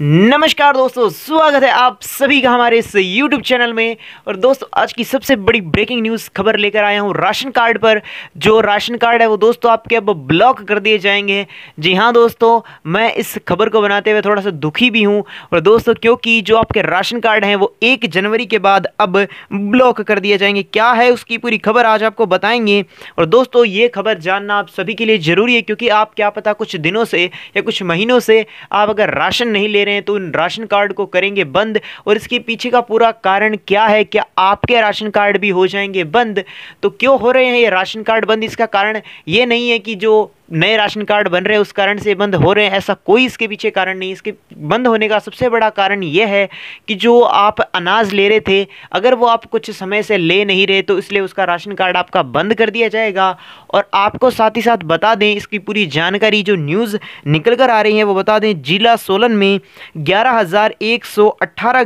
नमस्कार दोस्तों स्वागत है आप सभी का हमारे इस YouTube चैनल में और दोस्तों आज की सबसे बड़ी ब्रेकिंग न्यूज़ खबर लेकर आया हूँ राशन कार्ड पर जो राशन कार्ड है वो दोस्तों आपके अब ब्लॉक कर दिए जाएंगे जी हाँ दोस्तों मैं इस खबर को बनाते हुए थोड़ा सा दुखी भी हूँ और दोस्तों क्योंकि जो आपके राशन कार्ड हैं वो एक जनवरी के बाद अब ब्लॉक कर दिए जाएंगे क्या है उसकी पूरी खबर आज आपको बताएंगे और दोस्तों ये खबर जानना आप सभी के लिए ज़रूरी है क्योंकि आप क्या पता कुछ दिनों से या कुछ महीनों से आप अगर राशन नहीं ले रहे हैं तो उन राशन कार्ड को करेंगे बंद और इसके पीछे का पूरा कारण क्या है क्या आपके राशन कार्ड भी हो जाएंगे बंद तो क्यों हो रहे हैं ये राशन कार्ड बंद इसका कारण ये नहीं है कि जो नए राशन कार्ड बन रहे हैं उस कारण से बंद हो रहे हैं ऐसा कोई इसके पीछे कारण नहीं इसके बंद होने का सबसे बड़ा कारण यह है कि जो आप अनाज ले रहे थे अगर वो आप कुछ समय से ले नहीं रहे तो इसलिए उसका राशन कार्ड आपका बंद कर दिया जाएगा और आपको साथ ही साथ बता दें इसकी पूरी जानकारी जो न्यूज़ निकल कर आ रही है वो बता दें जिला सोलन में ग्यारह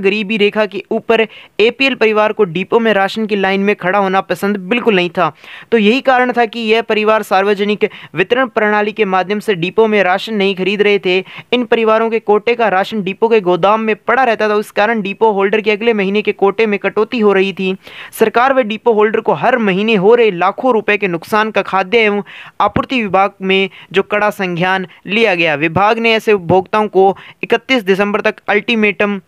गरीबी रेखा के ऊपर ए परिवार को डिपो में राशन की लाइन में खड़ा होना पसंद बिल्कुल नहीं था तो यही कारण था कि यह परिवार सार्वजनिक वितरण प्रणाली के माध्यम से डिपो में राशन नहीं खरीद रहे थे इन परिवारों के कोटे का राशन डिपो के गोदाम में पड़ा रहता था उस कारण डिपो होल्डर के अगले महीने के कोटे में कटौती हो रही थी सरकार व डिपो होल्डर को हर महीने हो रहे लाखों रुपए के नुकसान का खाद्य एवं आपूर्ति विभाग में जो कड़ा संज्ञान लिया गया विभाग ने ऐसे उपभोक्ताओं को इकतीस दिसंबर तक अल्टीमेटम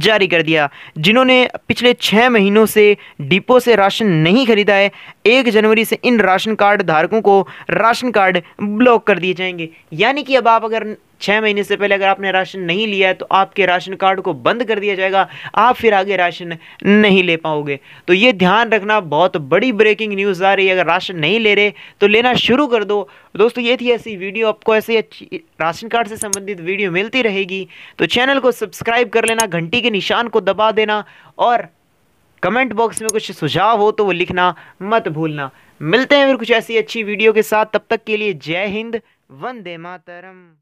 जारी कर दिया जिन्होंने पिछले छः महीनों से डिपो से राशन नहीं खरीदा है एक जनवरी से इन राशन कार्ड धारकों को राशन कार्ड ब्लॉक कर दिए जाएंगे यानी कि अब आप अगर छः महीने से पहले अगर आपने राशन नहीं लिया है तो आपके राशन कार्ड को बंद कर दिया जाएगा आप फिर आगे राशन नहीं ले पाओगे तो ये ध्यान रखना बहुत बड़ी ब्रेकिंग न्यूज़ आ रही है अगर राशन नहीं ले रहे तो लेना शुरू कर दो दोस्तों ये थी ऐसी वीडियो आपको ऐसी अच्छी राशन कार्ड से संबंधित वीडियो मिलती रहेगी तो चैनल को सब्सक्राइब कर लेना घंटी के निशान को दबा देना और कमेंट बॉक्स में कुछ सुझाव हो तो वो लिखना मत भूलना मिलते हैं फिर कुछ ऐसी अच्छी वीडियो के साथ तब तक के लिए जय हिंद वंदे मातरम